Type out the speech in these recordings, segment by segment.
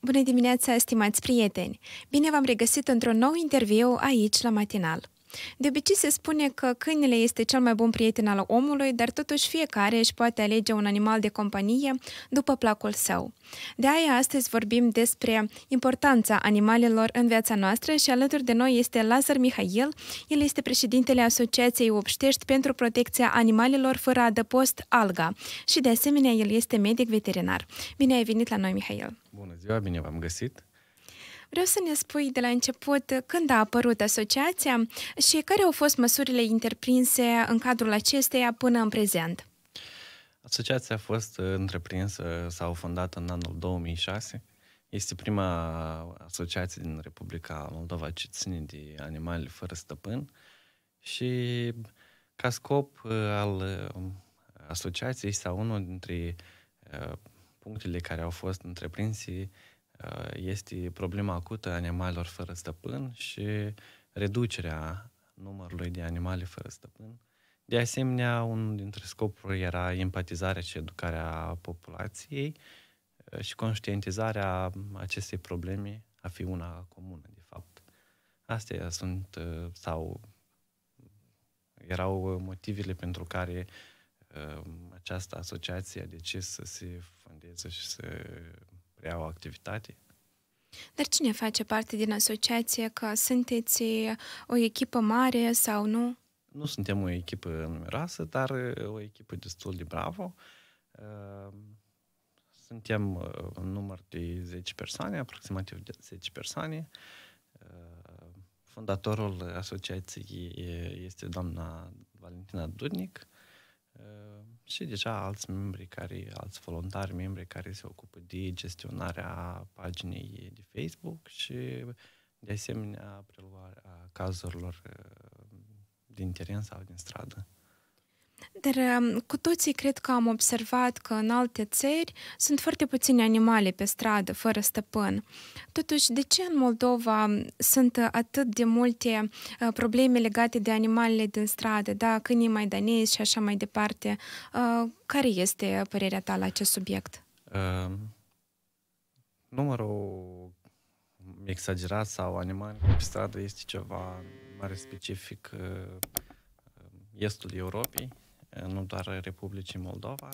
Bună dimineața, stimați prieteni! Bine v-am regăsit într-un nou interviu aici la Matinal. De obicei se spune că câinele este cel mai bun prieten al omului, dar totuși fiecare își poate alege un animal de companie după placul său. De aia astăzi vorbim despre importanța animalelor în viața noastră și alături de noi este Lazar Mihail. El este președintele Asociației Obștești pentru Protecția Animalelor fără adăpost ALGA și de asemenea el este medic veterinar. Bine ai venit la noi, Mihail! Bună ziua, bine v-am găsit! Vreau să ne spui de la început când a apărut asociația și care au fost măsurile interprinse în cadrul acesteia până în prezent. Asociația a fost uh, întreprinsă sau fondată în anul 2006. Este prima asociație din Republica Moldova ce ține de animale fără stăpân și ca scop uh, al um, asociației sau unul dintre uh, punctele care au fost întreprinse Uh, este problema acută a animalelor fără stăpân și reducerea numărului de animale fără stăpân. De asemenea, unul dintre scopuri era empatizarea și educarea populației uh, și conștientizarea acestei probleme a fi una comună, de fapt. Astea sunt uh, sau erau motivele pentru care această asociație a decis să se fondeze și să crea o activitate. Dar cine face parte din asociație? Că sunteți uh, o echipă mare sau nu? Nu suntem o echipă numeroasă, dar uh, o echipă destul de bravo. Uh, suntem un număr de 10 persoane, aproximativ 10 persoane. Fondatorul asociației este doamna Valentina Dudnic și deja alți membri care, alți voluntari membri care se ocupă de gestionarea paginii de Facebook și de asemenea preluarea cazurilor uh, din teren sau din stradă. Dar um, cu toții cred că am observat că în alte țări sunt foarte puține animale pe stradă, fără stăpân. Totuși, de ce în Moldova um, sunt uh, atât de multe uh, probleme legate de animalele din stradă, da, câinii danezi și așa mai departe? Uh, care este părerea ta la acest subiect? Uh, um, numărul exagerat sau animal pe stradă este ceva mare specific uh, estul Europei nu doar Republicii Moldova,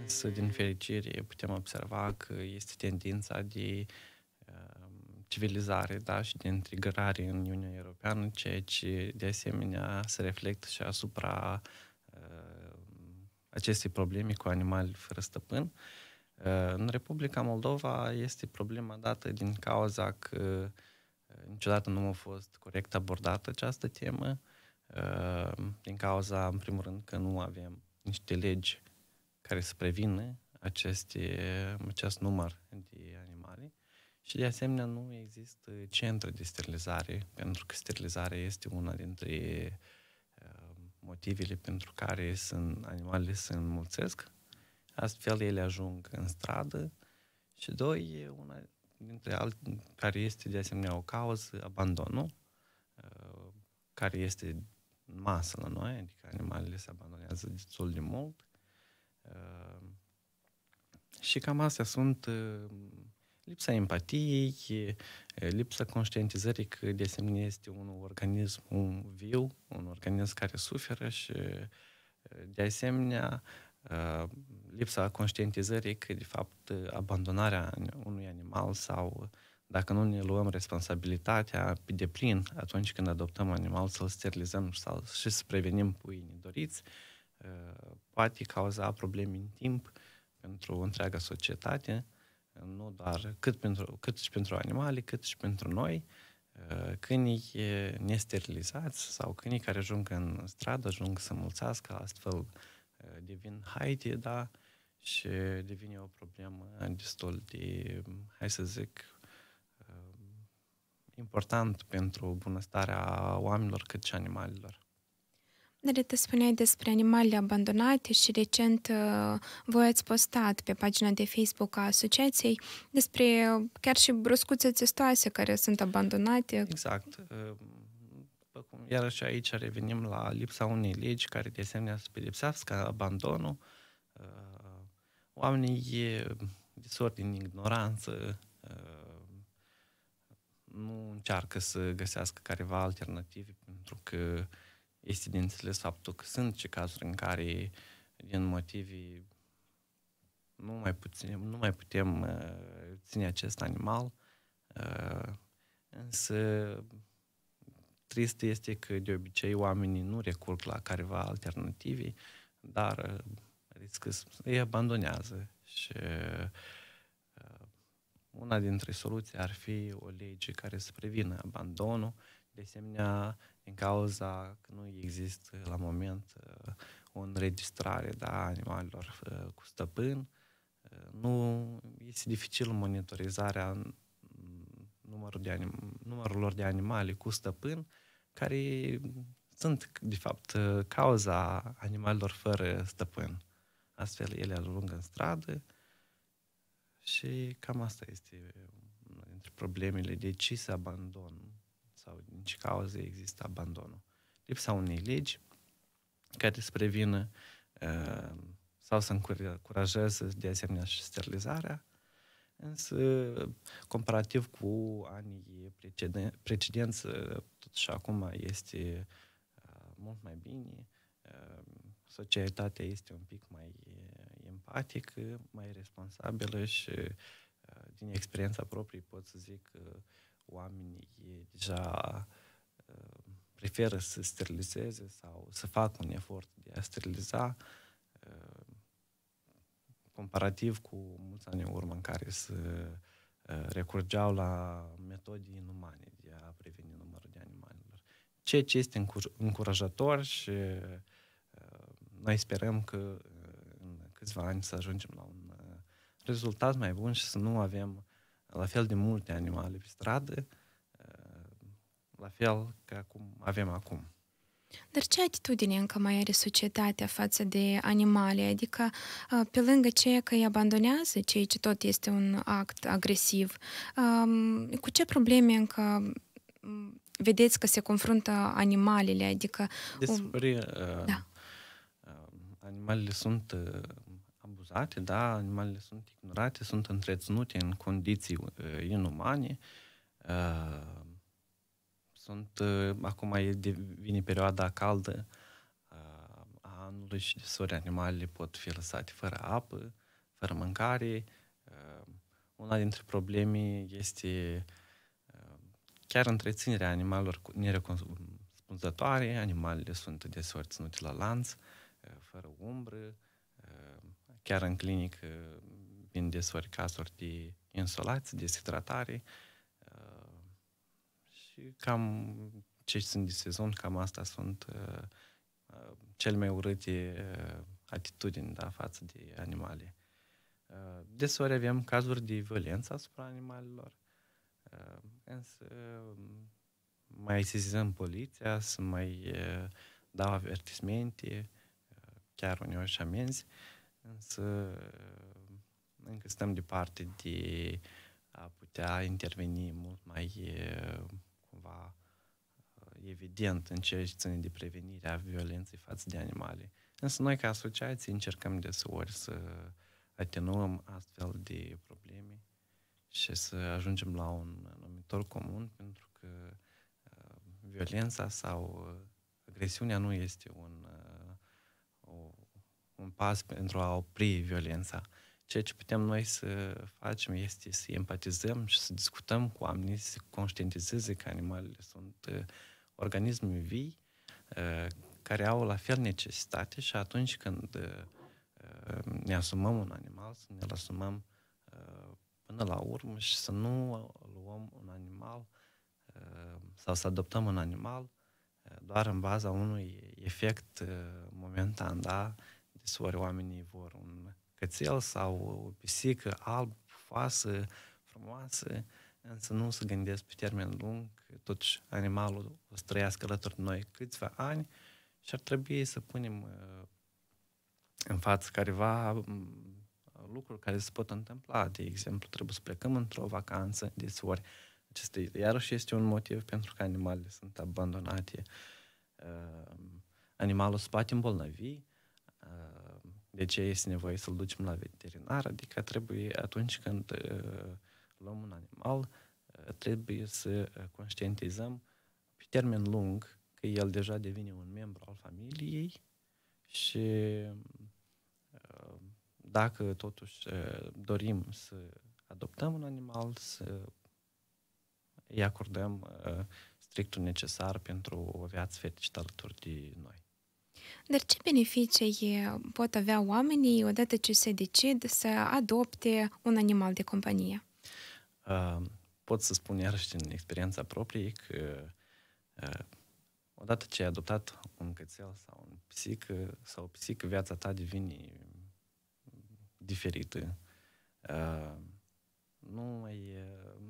însă, din fericire, putem observa că este tendința de uh, civilizare da, și de integrare în Uniunea Europeană, ceea ce, de asemenea, se reflectă și asupra uh, acestei probleme cu animali fără stăpân. Uh, în Republica Moldova este problema dată din cauza că niciodată nu a fost corect abordată această temă din cauza, în primul rând, că nu avem niște legi care să prevină aceste, acest număr de animale și, de asemenea, nu există centre de sterilizare, pentru că sterilizarea este una dintre uh, motivele pentru care sunt, animalele se înmulțesc, astfel ele ajung în stradă și, doi, una dintre alte, care este, de asemenea, o cauză, abandonul, uh, care este în masă la noi, adică animalele se abandonează destul de mult. Uh, și cam astea sunt uh, lipsa empatiei, uh, lipsa conștientizării că de asemenea este un organism un viu, un organism care suferă și uh, de asemenea uh, lipsa conștientizării că de fapt abandonarea unui animal sau dacă nu ne luăm responsabilitatea pe deplin atunci când adoptăm animal să-l sterilizăm sau și să prevenim puii doriți, uh, poate cauza probleme în timp pentru întreaga societate, nu doar cât, pentru, cât și pentru animale, cât și pentru noi, uh, câinii nesterilizați sau câinii care ajung în stradă, ajung să mulțească, astfel uh, devin haide, da, și devine o problemă destul de, hai să zic, important pentru bunăstarea oamenilor cât și animalelor. Dar te spuneai despre animalele abandonate și recent uh, voi ați postat pe pagina de Facebook a asociației despre uh, chiar și bruscuțe testoase care sunt abandonate. Exact. Uh, iarăși aici revenim la lipsa unei legi care de asemenea să pedepsească abandonul. Oamenii e disordine, ignoranță, încearcă să găsească careva alternative, pentru că este de înțeles faptul că sunt și cazuri în care, din motive, nu mai, puțin, nu mai putem uh, ține acest animal, uh, însă trist este că de obicei oamenii nu recurg la careva alternative, dar uh, riscă să îi abandonează și uh, una dintre soluții ar fi o lege care să prevină abandonul, de asemenea, din cauza că nu există la moment uh, o înregistrare da, animalelor uh, cu stăpân, uh, nu este dificil monitorizarea mm, numărul de anim- numărul lor de animale cu stăpân, care sunt, de fapt, cauza animalelor fără stăpân. Astfel, ele alungă în stradă, și cam asta este una dintre problemele. De ce se abandon? Sau din ce cauze există abandonul? Lipsa unei legi care să prevină sau să încurajeze de asemenea și sterilizarea, însă comparativ cu anii precedenți, totuși acum este mult mai bine, societatea este un pic mai empatică, mai responsabilă și uh, din experiența proprie pot să zic că oamenii deja uh, preferă să sterilizeze sau să facă un efort de a steriliza uh, comparativ cu mulți ani în urmă în care să recurgeau la metode inumane de a preveni numărul de animalelor. Ceea ce este încurajator și noi sperăm că câțiva ani să ajungem la un uh, rezultat mai bun și să nu avem la fel de multe animale pe stradă, uh, la fel ca cum avem acum. Dar ce atitudine încă mai are societatea față de animale? Adică, uh, pe lângă ceea că îi abandonează, ceea ce tot este un act agresiv, um, cu ce probleme încă vedeți că se confruntă animalele? Adică... Despre... Da. Animalele sunt abuzate, da, animalele sunt ignorate, sunt întreținute în condiții uh, inumane, uh, sunt, uh, acum e, vine perioada caldă uh, a anului și sori animalele pot fi lăsate fără apă, fără mâncare. Uh, una dintre probleme este uh, chiar întreținerea animalelor nerecospunzătoare, animalele sunt desori ținute la lanț, uh, fără umbră, Chiar în clinic vin desori cazuri de insolați, deshidratare uh, și cam ce sunt de sezon, cam asta sunt uh, uh, cel mai urâte atitudini da, față de animale. Desori avem cazuri de violență asupra animalelor, însă um, mai sezizăm poliția, să mai dau avertismente, chiar uneori și amenzi. Uh, însă uh, încă stăm departe de a putea interveni mult mai uh, cumva uh, evident în ceea ce ține de prevenirea violenței față de animale. Însă noi ca asociație încercăm deseori să atenuăm astfel de probleme și să ajungem la un numitor comun pentru că violența sau agresiunea nu este un un pas pentru a opri violența. Ceea ce putem noi să facem este să empatizăm și să discutăm cu oamenii, să conștientizeze că animalele sunt uh, organisme vii uh, care au la fel necesitate și atunci când uh, uh ne asumăm un animal, să ne-l asumăm uh, până la urmă și să nu luăm un animal uh, sau să adoptăm un animal doar în baza unui efect momentan, da? ori oamenii vor un cățel sau o pisică alb, fasă, frumoasă, însă nu se gândesc pe termen lung că totuși animalul o să trăiască alături de noi câțiva ani și ar trebui să punem uh, în față careva mm, lucruri care se pot întâmpla. De exemplu, trebuie să plecăm într-o vacanță de ori. Acesta iarăși este un motiv pentru că animalele sunt abandonate. Uh, animalul se poate îmbolnăvi, de ce este nevoie să-l ducem la veterinar, adică trebuie atunci când uh, luăm un animal, uh, trebuie să uh, conștientizăm pe termen lung că el deja devine un membru al familiei și dacă totuși dorim să adoptăm un animal, să îi acordăm strictul necesar pentru o viață fericită alături de noi. Dar ce beneficii pot avea oamenii odată ce se decid să adopte un animal de companie? Uh, pot să spun iarăși din experiența proprie că uh, odată ce ai adoptat un cățel sau un pisic sau o pisică, viața ta devine diferită. Uh, nu mai...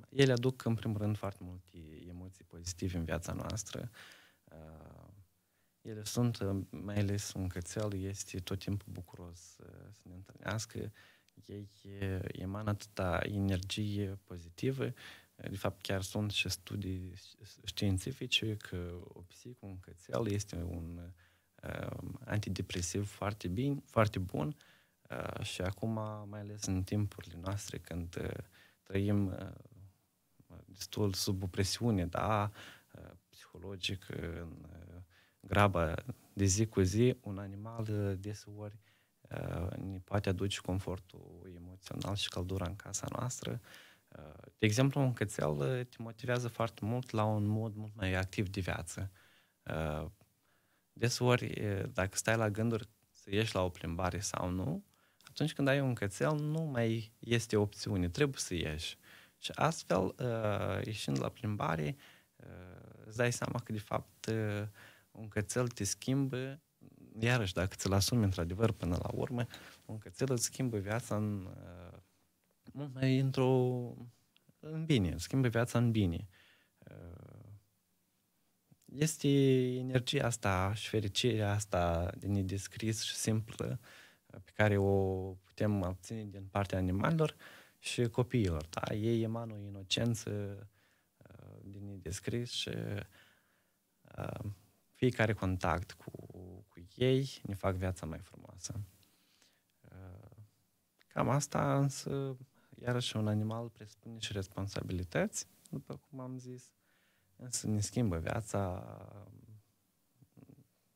Ele aduc, în primul rând, foarte multe emoții pozitive în viața noastră ele sunt, uh, mai ales un cățel este tot timpul bucuros uh, să ne întâlnească, ei uh, emană atâta energie pozitivă, de fapt chiar sunt și studii științifice că o psihică, un cățel este un uh, antidepresiv foarte, bine, foarte bun uh, și acum, mai ales în timpurile noastre când uh, trăim uh, destul sub o presiune, da, uh, psihologică, în uh, graba de zi cu zi, un animal uh, deseori uh, ne poate aduce confortul emoțional și căldura în casa noastră. Uh, de exemplu, un cățel te motivează foarte mult la un mod mult mai activ de viață. Desori, dacă stai la gânduri să ieși la o plimbare sau nu, atunci când ai un cățel, nu mai este opțiune, trebuie să ieși. Și astfel, ieșind la plimbare, îți dai seama că, de fapt, un cățel te schimbă, iarăși, dacă ți-l asumi într-adevăr până la urmă, un cățel îți schimbă viața în, uh, mult mai într-o... în bine, îți schimbă viața în bine. Uh, este energia asta și fericirea asta de nedescris și simplă uh, pe care o putem obține din partea animalelor și copiilor. Da? Ei emană o inocență din nedescris și fiecare contact cu, cu ei ne fac viața mai frumoasă. Uh, cam asta, însă, iarăși un animal presupune și responsabilități, după cum am zis, însă ne schimbă viața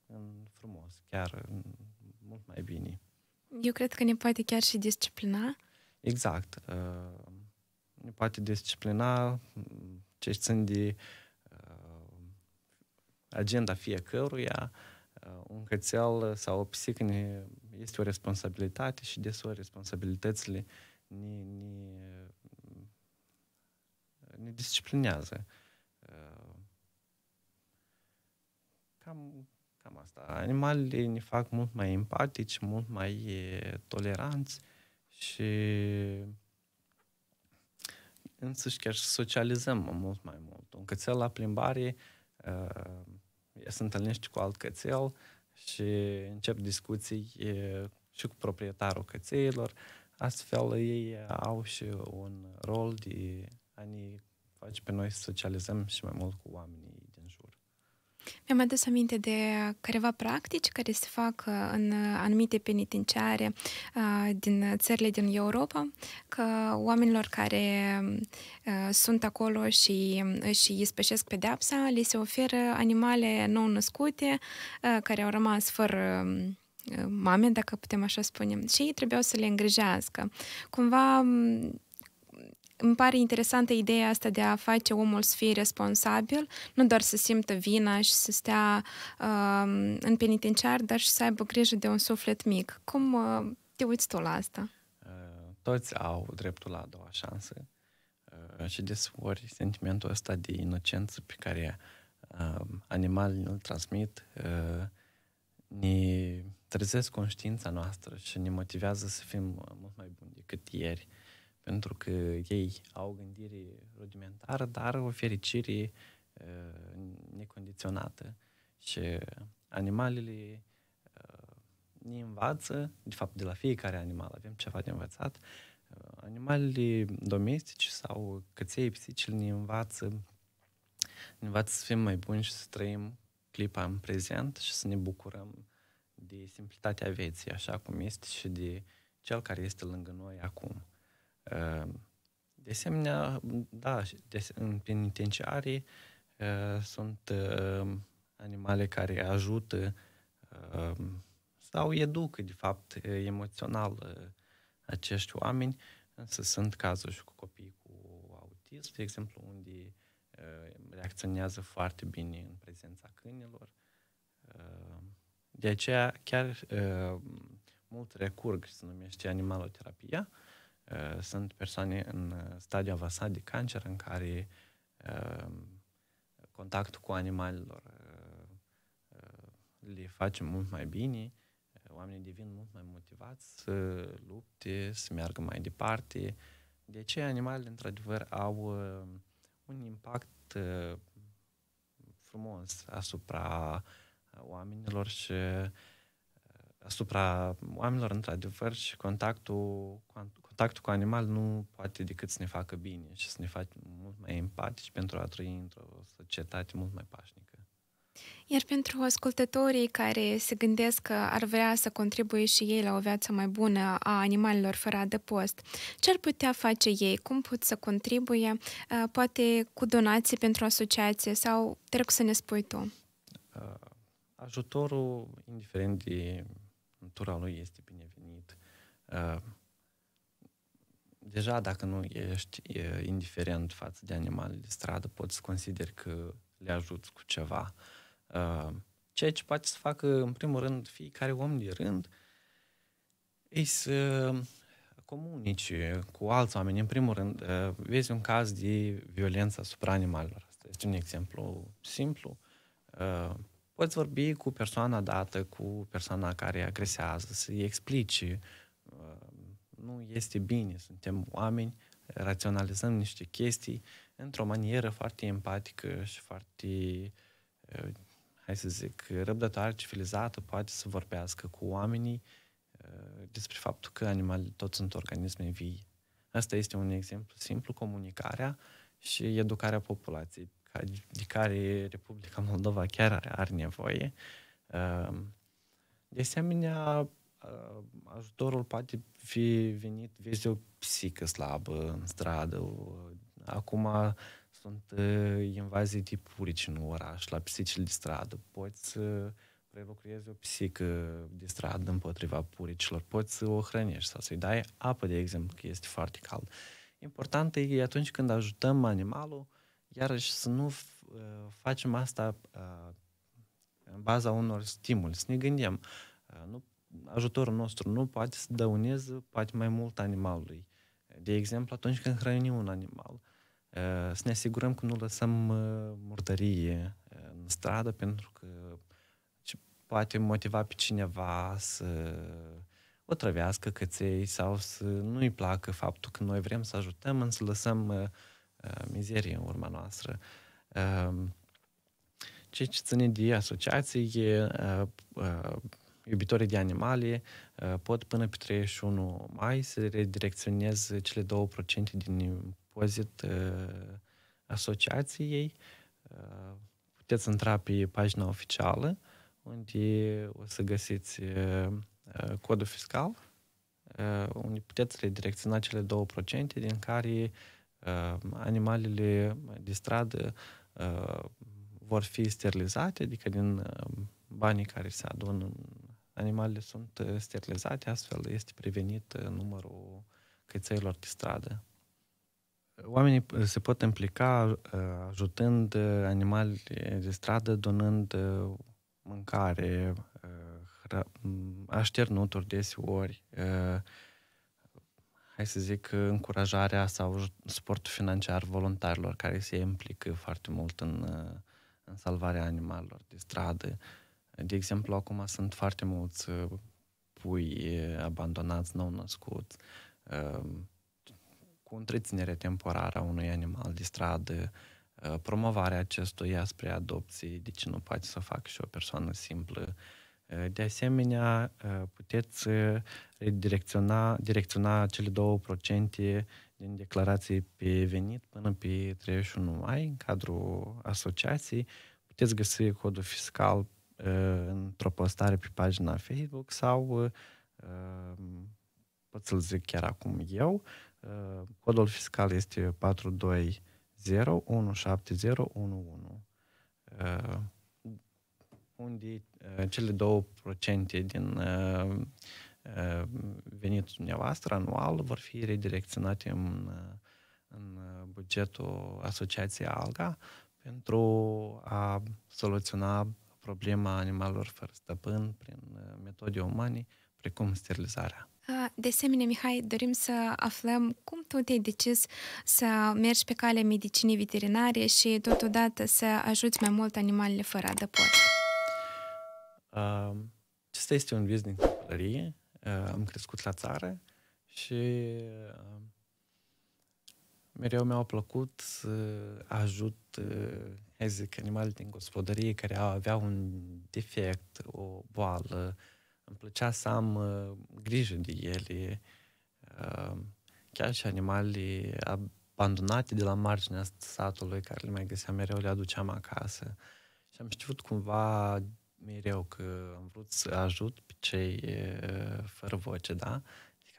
în frumos, chiar în mult mai bine. Eu cred că ne poate chiar și disciplina. Exact. Uh, ne poate disciplina ce țin de uh, agenda fiecăruia, uh, un cățel sau o pisică ne, este o responsabilitate și deseori responsabilitățile ne, ne, ne disciplinează. Uh, cam, cam asta. Animalele ne fac mult mai empatici, mult mai toleranți și însuși chiar socializăm mult mai mult. Un cățel la plimbare uh, se întâlnești cu alt cățel și încep discuții și cu proprietarul cățeilor, astfel ei au și un rol de a ne face pe noi să socializăm și mai mult cu oamenii am adus aminte de uh, careva practici care se fac uh, în uh, anumite penitenciare din țările din Europa, că oamenilor care um, sunt acolo și um, își ispășesc pedeapsa, li se oferă animale nou-născute care au rămas fără um, mame, dacă putem așa spune, și ei trebuiau să le îngrijească. Cumva îmi pare interesantă ideea asta de a face omul să fie responsabil, nu doar să simtă vina și să stea uh, în penitenciar, dar și să aibă grijă de un suflet mic. Cum uh, te uiți tu la asta? Uh, toți au dreptul la a doua șansă uh, și desori sentimentul ăsta de inocență pe care uh, animalii îl transmit ne trezesc conștiința noastră și ne motivează să fim mult mai buni decât ieri. Uh, pentru că ei au gândire rudimentară, dar o fericire uh, necondiționată. Și animalele uh, ne învață, de fapt de la fiecare animal avem ceva de învățat, uh, animalele domestice sau căței, pisicile ne învață, ne învață să fim mai buni și să trăim clipa în prezent și să ne bucurăm de simplitatea vieții așa cum este și de cel care este lângă noi acum. Ehm, de asemenea, da, în penitenciarii ehm, sunt ehm, animale care ajută sau educă, de fapt, eh, emoțional eh, acești oameni, însă sunt cazuri și cu copii cu autism, de exemplu, unde reacționează foarte bine în prezența câinilor. De aceea, chiar mult recurg, se numește animaloterapia, terapia Eh, sunt persoane în eh, stadiu avansat de cancer în care ehm, contactul cu animalelor eh, le face mult mai bine, oamenii devin mult mai motivați să lupte, să meargă mai departe. De ce animalele, într-adevăr, au un impact frumos asupra oamenilor și asupra oamenilor, într-adevăr, și contactul contactul cu animal nu poate decât să ne facă bine și să ne facă mult mai empatici pentru a trăi într-o societate mult mai pașnică. Iar pentru ascultătorii care se gândesc că ar vrea să contribuie și ei la o viață mai bună a animalelor fără adăpost, ce ar putea face ei? Cum pot să contribuie? Ă, poate cu donații pentru asociație sau te rog să ne spui tu. Ă, ajutorul, indiferent de natura lui, este binevenit. Ă, deja dacă nu ești e, indiferent față de animale de stradă, poți să consideri că le ajuți cu ceva. Uh, ceea ce poate să facă, în primul rând, fiecare om de rând, e să comunici cu alți oameni. În primul rând, uh, vezi un caz de violență asupra animalelor. Asta este un exemplu simplu. Uh, poți vorbi cu persoana dată, cu persoana care agresează, să-i explici nu este bine, suntem oameni, raționalizăm niște chestii într-o manieră foarte empatică și foarte, eh, hai să zic, răbdătoare, civilizată, poate să vorbească cu oamenii eh, despre faptul că animalele toți sunt organisme vii. Asta este un exemplu simplu, comunicarea și educarea populației, de care Republica Moldova chiar are nevoie. Ehm, de asemenea, Uh, ajutorul poate fi venit, vezi o psică slabă în stradă. Acum sunt uh, invazii de purici în oraș, la psicile de stradă. Poți să prelucrezi o psică de stradă împotriva puricilor, poți să o hrănești sau să-i dai apă, de exemplu, că este foarte cald. Important e atunci când ajutăm animalul, iarăși să nu uh, facem asta în baza unor stimuli, să ne gândim. Nu ajutorul nostru nu poate să dăuneze poate mai mult animalului. De exemplu, atunci când hrănim un animal, eh, să ne asigurăm că nu lăsăm eh, murdărie eh, în stradă pentru că poate motiva pe cineva să o trăvească căței sau să nu-i placă faptul că noi vrem să ajutăm, însă lăsăm mizerie în urma noastră. Ceea ce ține de asociație, iubitorii de animale uh, pot până pe 31 mai să redirecționeze cele 2% din impozit uh, asociației. Uh, puteți intra pe pagina oficială unde o să găsiți codul fiscal, unde puteți redirecționa cele 2% din care animalele de stradă vor fi sterilizate, adică din banii care se adună în Animalele sunt uh, sterilizate, astfel este prevenit uh, numărul căițăilor de stradă. Oamenii se pot implica uh, ajutând animalele de stradă, donând mâncare, așternuturi deseori, hai să zic, încurajarea sau suportul financiar voluntarilor care se implică foarte mult în, în salvarea animalelor de stradă. Uh, de exemplu, acum sunt foarte mulți uh, pui uh, abandonați, nou născuți, uh, cu întreținere temporară a unui animal de stradă, promovarea acestuia spre adopție, de ce nu poate să fac și o persoană simplă. De asemenea, puteți redirecționa direcționa cele două procente din declarații pe venit până pe 31 mai, în cadrul asociației. Puteți găsi codul fiscal Uh, într-o postare pe pagina Facebook sau uh, um, pot să-l zic chiar acum eu. Uh, codul fiscal este 42017011 unde cele două procente din venitul dumneavoastră anual vor fi redirecționate în, în bugetul Asociației ALGA pentru a soluționa problema animalelor fără stăpân prin uh, metode umane, precum sterilizarea. De asemenea, Mihai, dorim să aflăm cum tu te-ai decis să mergi pe calea medicinii veterinare și totodată să ajuți mai mult animalele fără adăpost. Acesta este un vis din copilărie. Am crescut la țară și mereu mi-au plăcut să ajut, uh, hai zic, animalele din gospodărie care aveau un defect, o boală. Îmi plăcea să am uh, grijă de ele. Uh, chiar și animalele abandonate de la marginea satului, care le mai găseam mereu, le aduceam acasă. Și am știut cumva mereu că am vrut să ajut pe cei fără voce, da?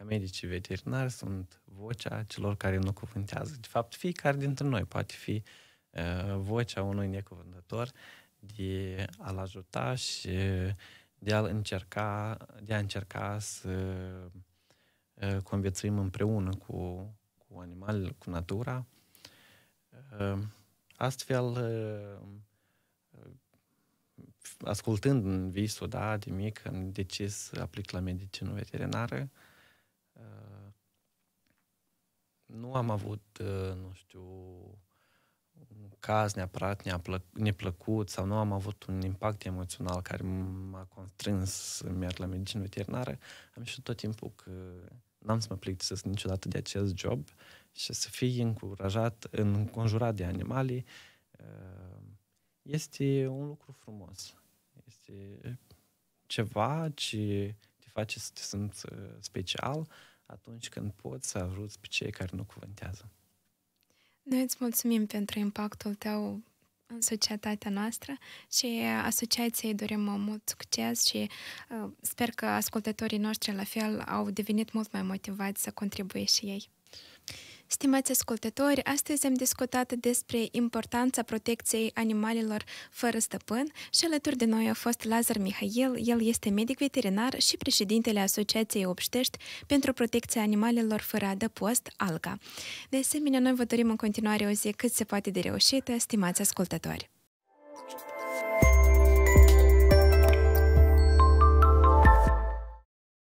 medicii veterinari sunt vocea celor care nu cuvântează. De fapt, fiecare dintre noi poate fi uh, vocea unui necuvântător de a-l ajuta și de a încerca, de a încerca să uh, conviețuim împreună cu, cu animalele, cu natura. Uh, astfel, uh, ascultând în visul, da, de mic, am decis să aplic la medicină veterinară. Uh, nu am avut, uh, nu știu, un caz neapărat neplăcut sau nu am avut un impact emoțional care m-a constrâns să merg la medicină veterinară, am știut tot timpul că n-am să mă plictisesc niciodată de acest job și să fii încurajat, înconjurat de animale, uh, este un lucru frumos. Este ceva ce te face să te simți uh, special, atunci când poți să ajuți pe cei care nu cuvântează. Noi îți mulțumim pentru impactul tău în societatea noastră și asociației dorim mult succes și uh, sper că ascultătorii noștri la fel au devenit mult mai motivați să contribuie și ei. Stimați ascultători, astăzi am discutat despre importanța protecției animalelor fără stăpân și alături de noi a fost Lazar Mihail, el este medic veterinar și președintele Asociației Obștești pentru protecția animalelor fără adăpost, ALGA. De asemenea, noi vă dorim în continuare o zi cât se poate de reușită, stimați ascultători!